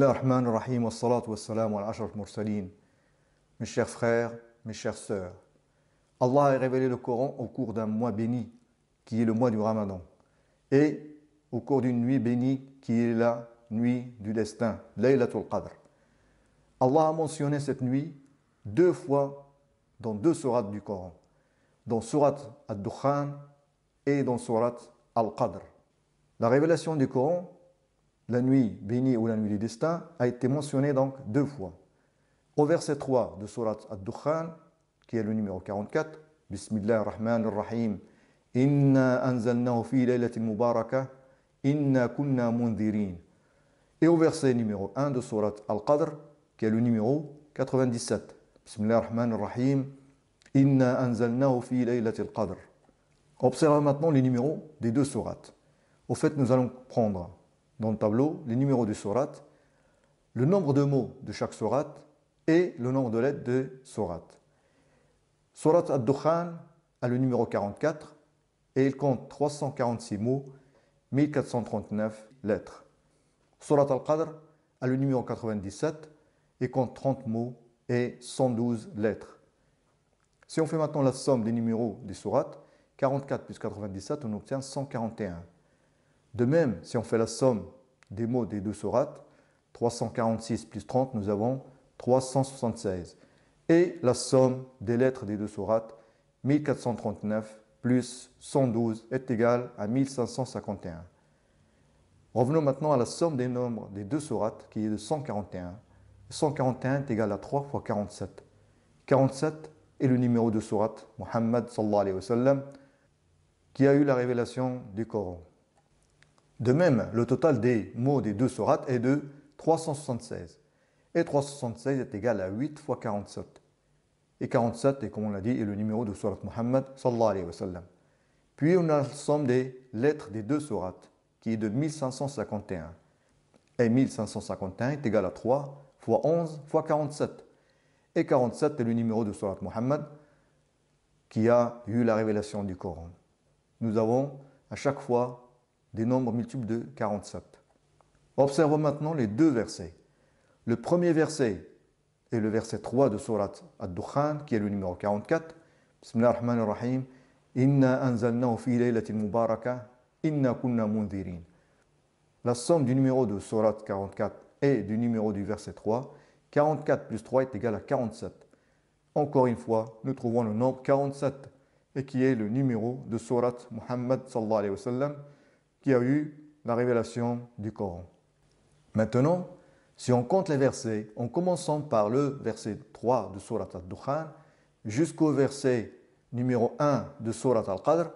ar-Rahim wa wa salam wa al mursaleen. Mes chers frères, mes chères sœurs, Allah a révélé le Coran au cours d'un mois béni, qui est le mois du Ramadan, et au cours d'une nuit bénie, qui est la nuit du destin, Laylatul Qadr. Allah a mentionné cette nuit deux fois dans deux sourates du Coran, dans surat Ad-Dukhan et dans surat Al-Qadr. La révélation du Coran la nuit bénie ou la nuit du destin, a été mentionnée donc deux fois. Au verset 3 de Surat Ad-Dukhan, qui est le numéro 44, Bismillah ar-Rahman ar-Rahim, Inna anzalnahu fi laylatin mubaraka, inna kunna mundirin. Et au verset numéro 1 de Surat Al-Qadr, qui est le numéro 97, Bismillah ar-Rahman ar-Rahim, Inna anzalnahu fi laylatil qadr. Observons maintenant les numéros des deux sourates. Au fait, nous allons prendre dans le tableau les numéros des surat, le nombre de mots de chaque surat et le nombre de lettres de sourate. Surat ad-Dukhan a le numéro 44 et il compte 346 mots, 1439 lettres. Surat al-Qadr a le numéro 97 et compte 30 mots et 112 lettres. Si on fait maintenant la somme des numéros des sourates, 44 plus 97, on obtient 141. De même, si on fait la somme des mots des deux sourates, 346 plus 30, nous avons 376. Et la somme des lettres des deux sourates, 1439 plus 112 est égale à 1551. Revenons maintenant à la somme des nombres des deux sourates qui est de 141. 141 est égal à 3 fois 47. 47 est le numéro de sourate, Muhammad sallallahu alayhi wa sallam, qui a eu la révélation du Coran. De même, le total des mots des deux sourates est de 376. Et 376 est égal à 8 fois 47. Et 47, est, comme on l'a dit, est le numéro de sourate Muhammad Puis on a la somme des lettres des deux sourates, qui est de 1551. Et 1551 est égal à 3 fois 11 fois 47. Et 47 est le numéro de sourate Muhammad qui a eu la révélation du Coran. Nous avons à chaque fois des nombres multiples de 47. Observons maintenant les deux versets. Le premier verset est le verset 3 de Surat Ad-Dukhan, qui est le numéro 44. Bismillah ar rahim La somme du numéro de Surat 44 et du numéro du verset 3, 44 plus 3 est égal à 47. Encore une fois, nous trouvons le nombre 47 et qui est le numéro de Surat Muhammad sallallahu alayhi wa qui a eu la révélation du Coran. Maintenant, si on compte les versets, en commençant par le verset 3 de Surat al-Dukhan jusqu'au verset numéro 1 de Surat al-Qadr,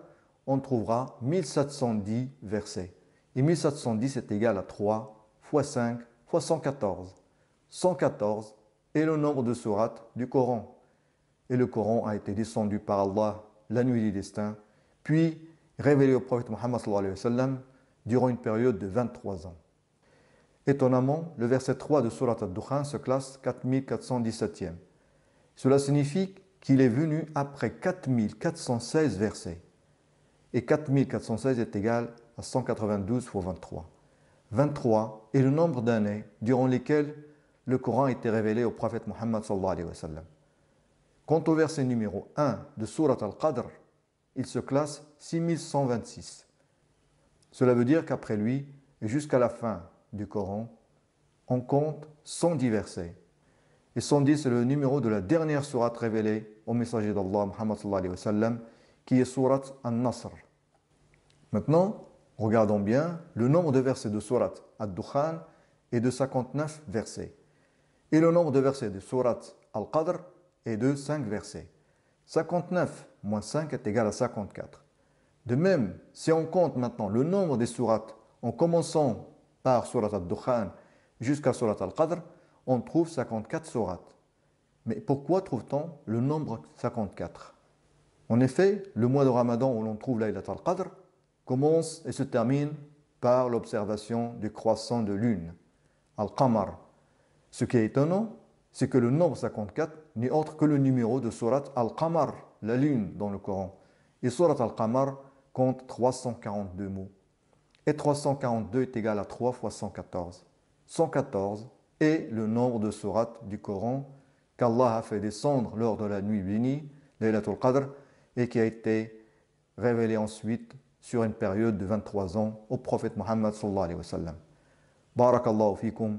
on trouvera 1710 versets. Et 1710 est égal à 3 x 5 x 114. 114 est le nombre de sourates du Coran. Et le Coran a été descendu par Allah la nuit du destin, puis révélé au prophète Mohammed durant une période de 23 ans. Étonnamment, le verset 3 de Surat al-Dukhan se classe 4417e. Cela signifie qu'il est venu après 4416 versets. Et 4416 est égal à 192 x 23. 23 est le nombre d'années durant lesquelles le Coran a été révélé au prophète Mohammed sallallahu alayhi wa sallam. Quant au verset numéro 1 de Surat al-Qadr, il se classe 6126. Cela veut dire qu'après lui, jusqu'à la fin du Coran, on compte 110 versets. Et 110, c'est le numéro de la dernière sourate révélée au messager d'Allah, Muhammad alayhi wa sallam, qui est sourate An-Nasr. Maintenant, regardons bien le nombre de versets de sourate Ad-Dukhan est de 59 versets. Et le nombre de versets de sourate Al-Qadr est de 5 versets. 59 moins 5 est égal à 54. De même, si on compte maintenant le nombre des sourates en commençant par surat al-Dukhan jusqu'à surat al-Qadr, on trouve 54 sourates. Mais pourquoi trouve-t-on le nombre 54 En effet, le mois de Ramadan où l'on trouve Laylat al-Qadr commence et se termine par l'observation du croissant de lune, al-Qamar. Ce qui est étonnant, c'est que le nombre 54 n'est autre que le numéro de Surat Al-Qamar, la lune dans le Coran. Et Surat Al-Qamar compte 342 mots. Et 342 est égal à 3 fois 114. 114 est le nombre de Surat du Coran qu'Allah a fait descendre lors de la nuit bénie, Laylatul Qadr, et qui a été révélé ensuite sur une période de 23 ans au prophète Muhammad sallallahu alayhi wa sallam. Barakallahu fikum.